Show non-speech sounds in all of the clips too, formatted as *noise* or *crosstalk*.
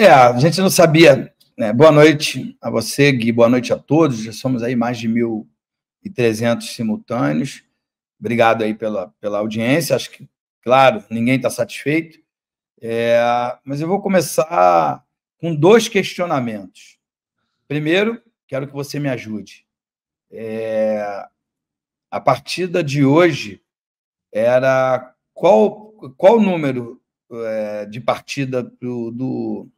É, a gente não sabia. Né? Boa noite a você, Gui, boa noite a todos. Já somos aí mais de 1.300 simultâneos. Obrigado aí pela, pela audiência. Acho que, claro, ninguém está satisfeito. É, mas eu vou começar com dois questionamentos. Primeiro, quero que você me ajude. É, a partida de hoje era qual qual o número é, de partida do, do,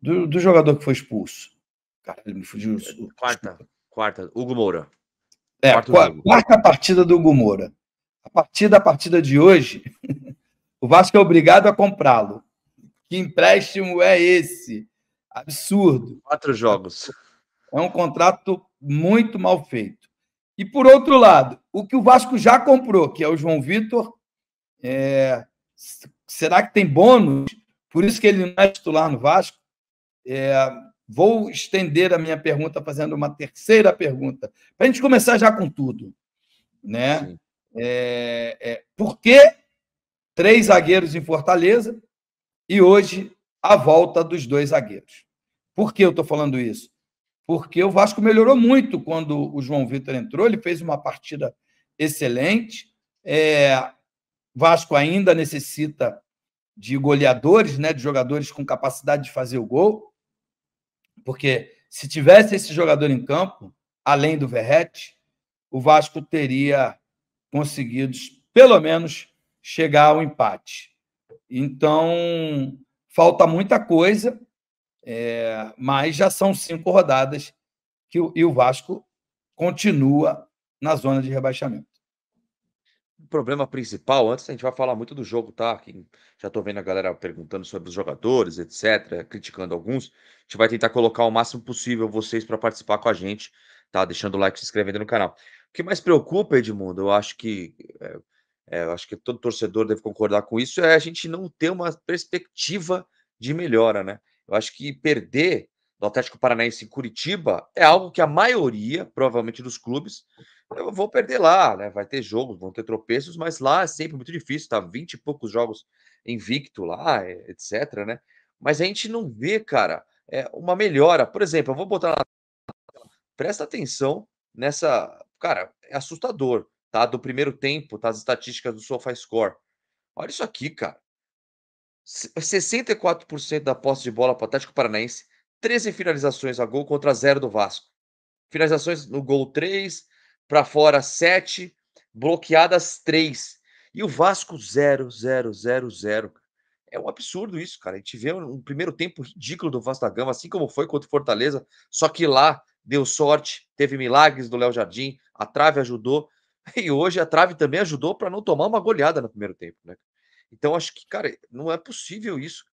do, do jogador que foi expulso. Cara, ele me fugiu. É, quarta, quarta, Hugo Moura. É, quarta, quarta partida do Hugo Moura. A partir da partida de hoje, *laughs* o Vasco é obrigado a comprá-lo. Que empréstimo é esse? Absurdo. Quatro jogos. É um contrato muito mal feito. E por outro lado, o que o Vasco já comprou, que é o João Vitor, é... será que tem bônus? Por isso que ele não é titular no Vasco? É, vou estender a minha pergunta fazendo uma terceira pergunta, para a gente começar já com tudo. Né? É, é, por que três zagueiros em Fortaleza e hoje a volta dos dois zagueiros? Por que eu estou falando isso? Porque o Vasco melhorou muito quando o João Vitor entrou, ele fez uma partida excelente. É, Vasco ainda necessita de goleadores, né, de jogadores com capacidade de fazer o gol. Porque se tivesse esse jogador em campo, além do Verrete, o Vasco teria conseguido, pelo menos, chegar ao empate. Então, falta muita coisa, é, mas já são cinco rodadas que o, e o Vasco continua na zona de rebaixamento problema principal, antes a gente vai falar muito do jogo, tá? Que já tô vendo a galera perguntando sobre os jogadores, etc., criticando alguns. A gente vai tentar colocar o máximo possível vocês para participar com a gente, tá? Deixando o like, se inscrevendo no canal. O que mais preocupa, Edmundo, eu acho que é, é, eu acho que todo torcedor deve concordar com isso, é a gente não ter uma perspectiva de melhora, né? Eu acho que perder do Atlético Paranaense em Curitiba é algo que a maioria, provavelmente, dos clubes eu vou perder lá, né? Vai ter jogos, vão ter tropeços, mas lá é sempre muito difícil, tá? 20 e poucos jogos invicto lá, etc, né? Mas a gente não vê, cara, é, uma melhora. Por exemplo, eu vou botar lá, presta atenção nessa, cara, é assustador, tá? Do primeiro tempo, tá? As estatísticas do SofaScore. Olha isso aqui, cara. 64% da posse de bola para o Atlético Paranaense, 13 finalizações a gol contra zero do Vasco. Finalizações no gol 3, para fora sete, bloqueadas três. E o Vasco zero, zero, zero, zero. É um absurdo isso, cara. A gente vê um primeiro tempo ridículo do Vasco da Gama, assim como foi contra o Fortaleza, só que lá deu sorte, teve milagres do Léo Jardim, a trave ajudou, *laughs* e hoje a trave também ajudou para não tomar uma goleada no primeiro tempo, né? Então acho que, cara, não é possível isso.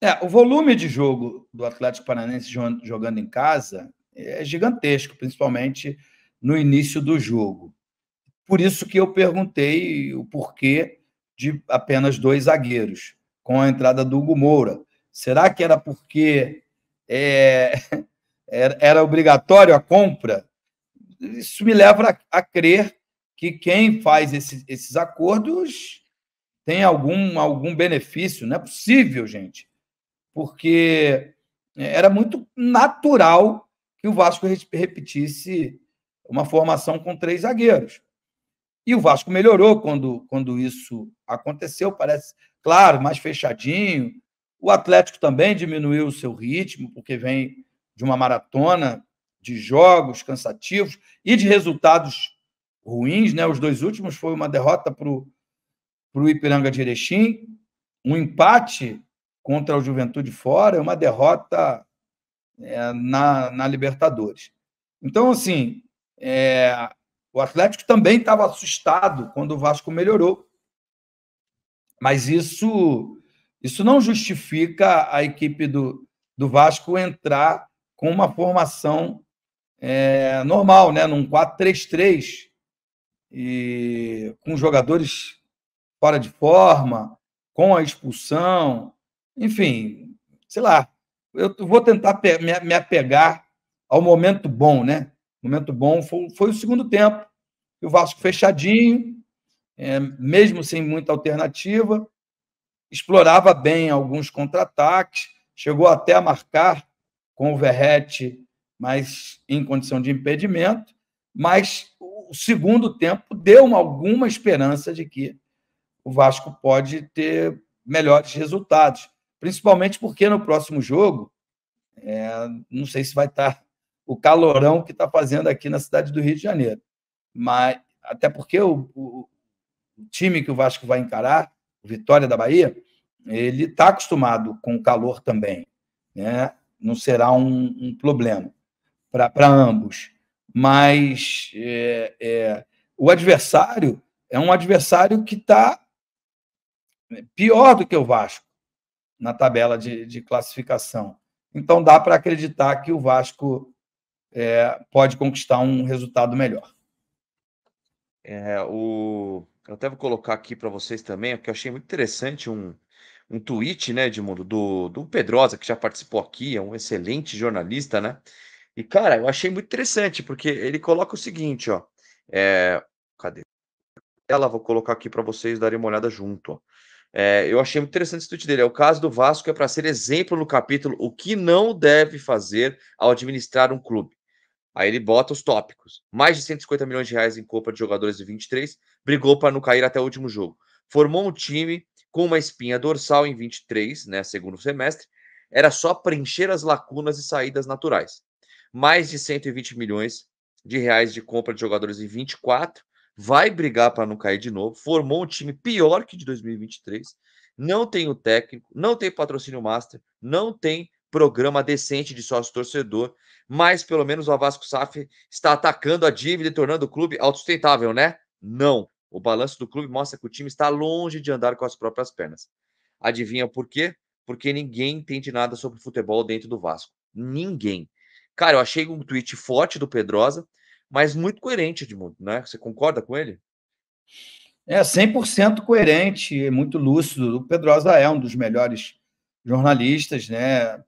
É, o volume de jogo do Atlético Paranaense jogando em casa é gigantesco, principalmente no início do jogo. Por isso que eu perguntei o porquê de apenas dois zagueiros com a entrada do Hugo Moura. Será que era porque é, *laughs* era obrigatório a compra? Isso me leva a, a crer que quem faz esse, esses acordos tem algum, algum benefício. Não é possível, gente, porque é, era muito natural que o Vasco repetisse uma formação com três zagueiros. E o Vasco melhorou quando, quando isso aconteceu, parece, claro, mais fechadinho. O Atlético também diminuiu o seu ritmo, porque vem de uma maratona de jogos cansativos e de resultados ruins, né? Os dois últimos foi uma derrota para o Ipiranga de Erechim, um empate contra o Juventude fora e uma derrota é, na, na Libertadores. Então, assim, é, o Atlético também estava assustado quando o Vasco melhorou. Mas isso, isso não justifica a equipe do, do Vasco entrar com uma formação é, normal, né? num 4-3-3, e com jogadores fora de forma, com a expulsão, enfim, sei lá. Eu vou tentar me apegar ao momento bom, né? momento bom foi, foi o segundo tempo. O Vasco fechadinho, é, mesmo sem muita alternativa, explorava bem alguns contra-ataques, chegou até a marcar com o Verrete, mas em condição de impedimento. Mas o segundo tempo deu alguma esperança de que o Vasco pode ter melhores resultados, principalmente porque no próximo jogo, é, não sei se vai estar o calorão que está fazendo aqui na cidade do Rio de Janeiro. Mas até porque o, o, o time que o Vasco vai encarar, o Vitória da Bahia, ele está acostumado com o calor também, né? Não será um, um problema para ambos. Mas é, é, o adversário é um adversário que está né, pior do que o Vasco na tabela de, de classificação. Então dá para acreditar que o Vasco é, pode conquistar um resultado melhor. É, o... Eu até vou colocar aqui para vocês também, que eu achei muito interessante um, um tweet, né, Edmundo, do, do Pedrosa, que já participou aqui, é um excelente jornalista, né? E, cara, eu achei muito interessante, porque ele coloca o seguinte, ó. É... Cadê? Ela, vou colocar aqui para vocês darem uma olhada junto, ó. É, eu achei muito interessante esse tweet dele. É o caso do Vasco é para ser exemplo no capítulo o que não deve fazer ao administrar um clube. Aí ele bota os tópicos. Mais de 150 milhões de reais em compra de jogadores de 23, brigou para não cair até o último jogo. Formou um time com uma espinha dorsal em 23, né, segundo semestre. Era só preencher as lacunas e saídas naturais. Mais de 120 milhões de reais de compra de jogadores em 24, vai brigar para não cair de novo. Formou um time pior que de 2023. Não tem o técnico, não tem patrocínio master, não tem programa decente de sócio-torcedor, mas pelo menos o Vasco SAF está atacando a dívida e tornando o clube autossustentável, né? Não. O balanço do clube mostra que o time está longe de andar com as próprias pernas. Adivinha por quê? Porque ninguém entende nada sobre futebol dentro do Vasco. Ninguém. Cara, eu achei um tweet forte do Pedrosa, mas muito coerente, Edmundo, né? Você concorda com ele? É 100% coerente, muito lúcido. O Pedrosa é um dos melhores jornalistas, né?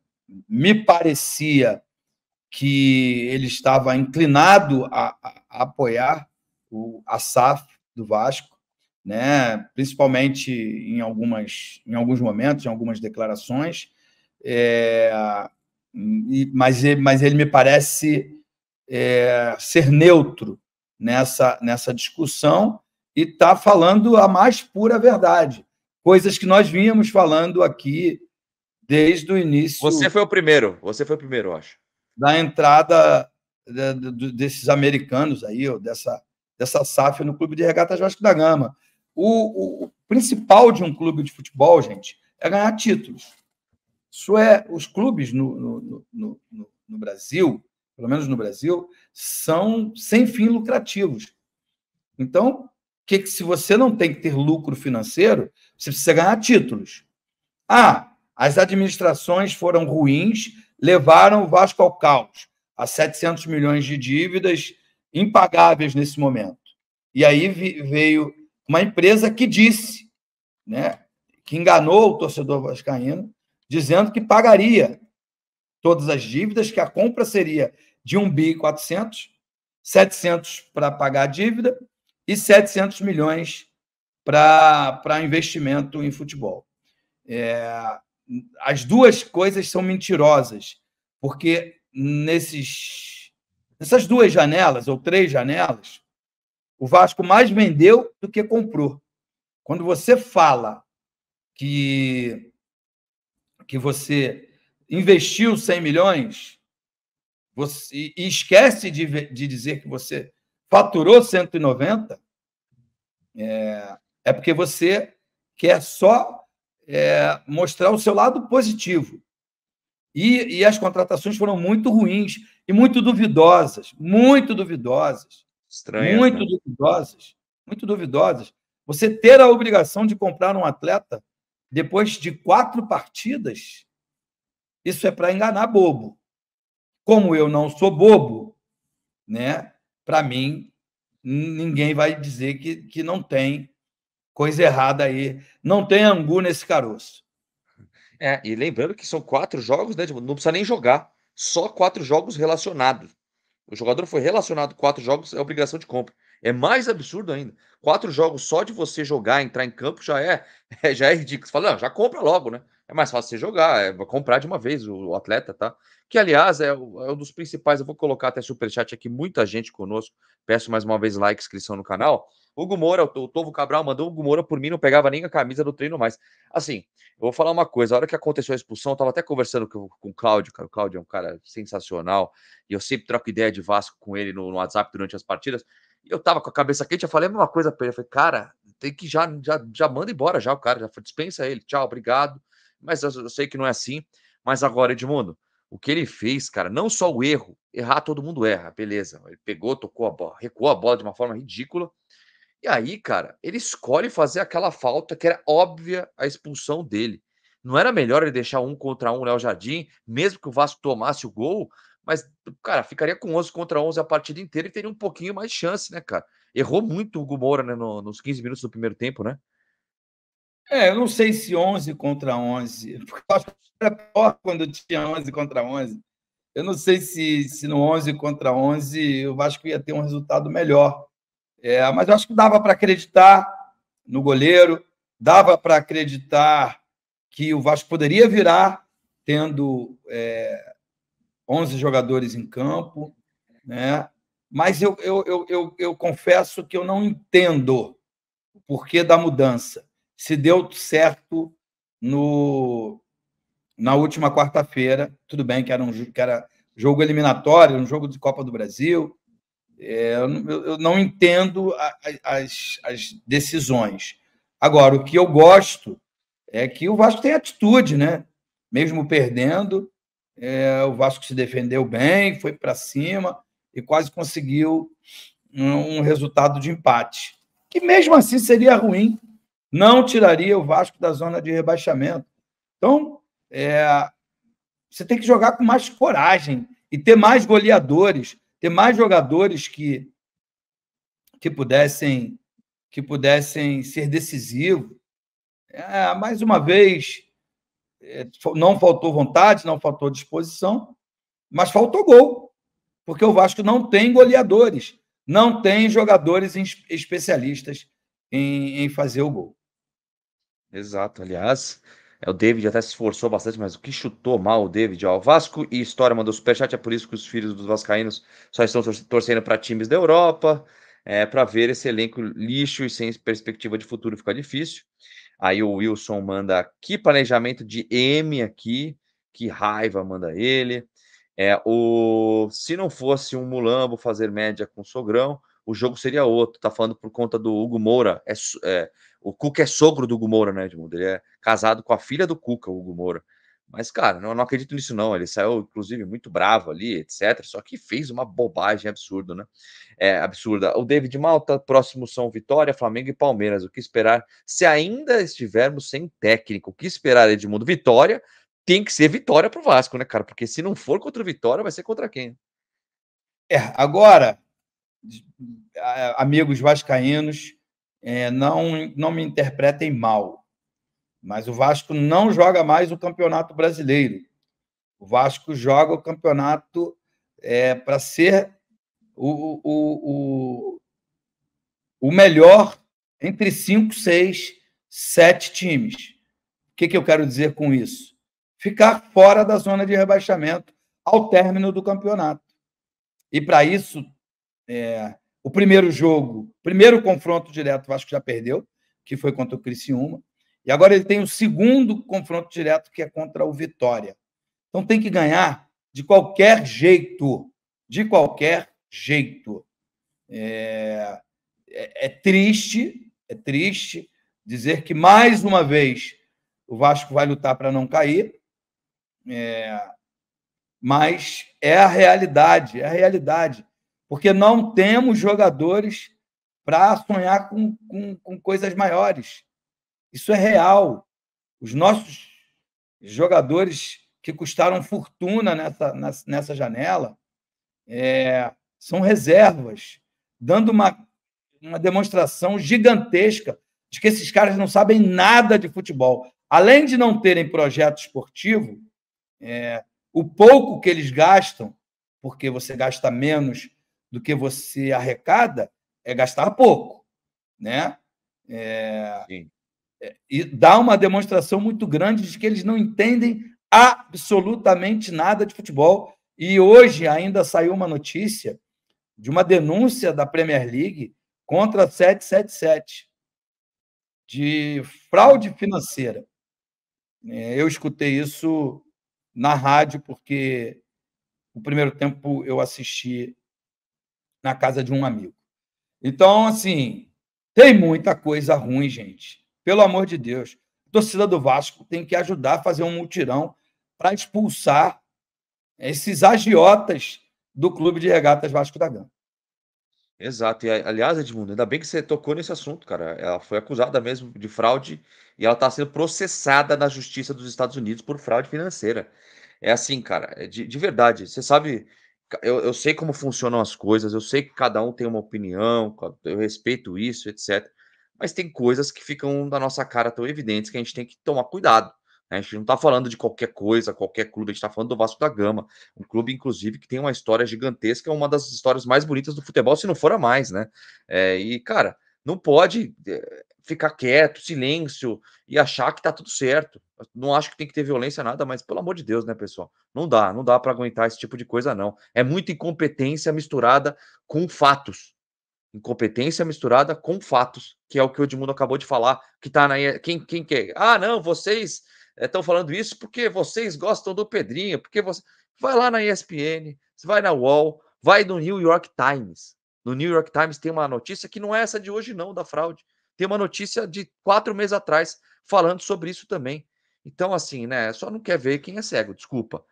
me parecia que ele estava inclinado a, a, a apoiar o, a SAF do Vasco, né? principalmente em, algumas, em alguns momentos, em algumas declarações, é, mas, ele, mas ele me parece é, ser neutro nessa, nessa discussão e está falando a mais pura verdade, coisas que nós vínhamos falando aqui desde o início. Você foi o primeiro, você foi o primeiro, eu acho. Da entrada de, de, desses americanos aí, dessa, dessa SAF no Clube de Regatas Vasco da Gama. O, o, o, principal de um clube de futebol, gente, é ganhar títulos. Isso é, os clubes no, no, no, no Brasil, pelo menos no Brasil, são sem fim lucrativos. Então, que, que se você não tem que ter lucro financeiro, você precisa ganhar títulos. Ah, as administrações foram ruins, levaram o Vasco ao caos, a 700 milhões de dívidas impagáveis nesse momento. E aí veio uma empresa que disse, né, que enganou o torcedor vascaíno, dizendo que pagaria todas as dívidas, que a compra seria de 1 bi 400, 700 para pagar a dívida e 700 milhões para investimento em futebol. É, as duas coisas são mentirosas, porque nesses, nessas duas janelas, ou três janelas, o Vasco mais vendeu do que comprou. Quando você fala que, que você investiu 100 milhões você, e esquece de, de dizer que você faturou 190, é, é porque você quer só é, mostrar o seu lado positivo. E, e as contratações foram muito ruins e muito duvidosas, muito duvidosas. Estranho, muito né? duvidosas, muito duvidosas. Você ter a obrigação de comprar um atleta depois de quatro partidas, isso é para enganar bobo. Como eu não sou bobo, né? Para mim, ninguém vai dizer que, que não tem coisa errada aí. Não tem angu nesse caroço. É, e lembrando que são quatro jogos, né? Tipo, não precisa nem jogar. Só quatro jogos relacionados. O jogador foi relacionado quatro jogos, é obrigação de compra. É mais absurdo ainda. Quatro jogos só de você jogar, entrar em campo, já é, é *laughs* já é ridículo. Você fala, não, já compra logo, né? É mais fácil você jogar, é comprar de uma vez o, o atleta, tá? Que, aliás, é, é, um dos principais. Eu vou colocar até superchat aqui, muita gente conosco. Peço mais uma vez like, inscrição no canal. Hugo Moura, o Tovo Cabral mandou o Hugo Moura por mim, não pegava nem a camisa do treino mais. Assim, eu vou falar uma coisa: a hora que aconteceu a expulsão, eu tava até conversando com, o Cláudio, cara. O Cláudio é um cara sensacional, e eu sempre troco ideia de Vasco com ele no, no WhatsApp durante as partidas. E eu tava com a cabeça quente, eu falei a mesma coisa pra ele. Eu falei, cara, tem que já, já, já manda embora já o cara, já dispensa ele, tchau, obrigado. Mas eu, eu sei que não é assim. Mas agora, Edmundo, o que ele fez, cara, não só o erro, errar todo mundo erra, beleza. Ele pegou, tocou a bola, recuou a bola de uma forma ridícula, e aí, cara, ele escolhe fazer aquela falta que era óbvia a expulsão dele. Não era melhor ele deixar um contra um o Léo Jardim, mesmo que o Vasco tomasse o gol, mas, cara, ficaria com 11 contra 11 a partida inteira e teria um pouquinho mais chance, né, cara? Errou muito o Hugo né, no, nos 15 minutos do primeiro tempo, né? É, eu não sei se 11 contra 11, *laughs* porque eu acho que era pior quando tinha 11 contra 11. Eu não sei se, se no 11 contra 11 o Vasco ia ter um resultado melhor. É, mas eu acho que dava para acreditar no goleiro, dava para acreditar que o Vasco poderia virar tendo é, 11 jogadores em campo, né? mas eu, eu, eu, eu, eu confesso que eu não entendo o porquê da mudança. Se deu certo no, na última quarta-feira, tudo bem que era um que era jogo eliminatório, um jogo de Copa do Brasil, é, eu, não entendo as, as decisões. Agora, o que eu gosto é que o Vasco tem atitude, né? Mesmo perdendo, é, o Vasco se defendeu bem, foi para cima e quase conseguiu um, um resultado de empate. Que mesmo assim seria ruim, não tiraria o Vasco da zona de rebaixamento. Então, é, você tem que jogar com mais coragem e ter mais goleadores ter mais jogadores que que pudessem que pudessem ser decisivos. É, mais uma vez, é, não faltou vontade, não faltou disposição, mas faltou gol, porque o Vasco não tem goleadores, não tem jogadores especialistas em, em fazer o gol. Exato, aliás, é, o David até se esforçou bastante, mas o que chutou mal o David? Ó, o Vasco e História mandou superchat, é por isso que os filhos dos vascaínos só estão torcendo para times da Europa, é, para ver esse elenco lixo e sem perspectiva de futuro fica difícil. Aí o Wilson manda que planejamento de M aqui, que raiva manda ele. É, o se não fosse um Mulambo fazer média com o Sogrão, o jogo seria outro. Tá falando por conta do Hugo Moura. É, é, o Cuca é sogro do Hugo né, Edmundo? Ele é casado com a filha do Cuca, o Hugo Mas, cara, não, não acredito nisso, não. Ele saiu, inclusive, muito bravo ali, etc. Só que fez uma bobagem absurda, né? É, absurda. O David Malta, próximo são Vitória, Flamengo e Palmeiras. O que esperar se ainda estivermos sem técnico? O que esperar, Edmundo? Vitória tem que ser vitória pro Vasco, né, cara? Porque se não for contra o Vitória, vai ser contra quem? É, agora, amigos vascaínos, é, não, não me interpretem mal, mas o Vasco não joga mais o Campeonato Brasileiro. O Vasco joga o campeonato é, para ser o, o, o, o, melhor entre cinco, seis, sete times. O que, que eu quero dizer com isso? Ficar fora da zona de rebaixamento ao término do campeonato. E para isso, é, o primeiro jogo, primeiro confronto direto, o Vasco já perdeu, que foi contra o Criciúma. E agora ele tem o segundo confronto direto, que é contra o Vitória. Então tem que ganhar de qualquer jeito. De qualquer jeito. É, é, é triste, é triste dizer que mais uma vez o Vasco vai lutar para não cair. É, mas é a realidade, é a realidade porque não temos jogadores para sonhar com, com, com coisas maiores. Isso é real. Os nossos jogadores que custaram fortuna nessa, nessa janela é, são reservas, dando uma, uma demonstração gigantesca de que esses caras não sabem nada de futebol. Além de não terem projeto esportivo, é, o pouco que eles gastam, porque você gasta menos do que você arrecada é gastar pouco, né? É, é, e dá uma demonstração muito grande de que eles não entendem absolutamente nada de futebol. E hoje ainda saiu uma notícia de uma denúncia da Premier League contra a 777 de fraude financeira. É, eu escutei isso na rádio porque o primeiro tempo eu assisti na casa de um amigo. Então, assim, tem muita coisa ruim, gente. Pelo amor de Deus. A torcida do Vasco tem que ajudar a fazer um mutirão para expulsar esses agiotas do Clube de Regatas Vasco da Gama. Exato. E, aliás, Edmundo, ainda bem que você tocou nesse assunto, cara. Ela foi acusada mesmo de fraude e ela está sendo processada na Justiça dos Estados Unidos por fraude financeira. É assim, cara, é de, de verdade. Você sabe, eu, eu sei como funcionam as coisas, eu sei que cada um tem uma opinião, eu respeito isso, etc. Mas tem coisas que ficam da nossa cara tão evidentes que a gente tem que tomar cuidado. Né? A gente não está falando de qualquer coisa, qualquer clube, a gente está falando do Vasco da Gama. Um clube, inclusive, que tem uma história gigantesca, é uma das histórias mais bonitas do futebol, se não for a mais, né? É, e, cara, não pode eh, ficar quieto, silêncio e achar que tá tudo certo. Não acho que tem que ter violência nada, mas pelo amor de Deus, né, pessoal? Não dá, não dá para aguentar esse tipo de coisa não. É muita incompetência misturada com fatos. Incompetência misturada com fatos, que é o que o Edmundo acabou de falar, que tá na quem quem quer. É? Ah, não, vocês estão eh, falando isso porque vocês gostam do Pedrinho, porque você vai lá na ESPN, você vai na UOL, vai no New York Times. No New York Times tem uma notícia que não é essa de hoje não, da fraude tem uma notícia de quatro meses atrás falando sobre isso também. Então, assim, né? Só não quer ver quem é cego, desculpa.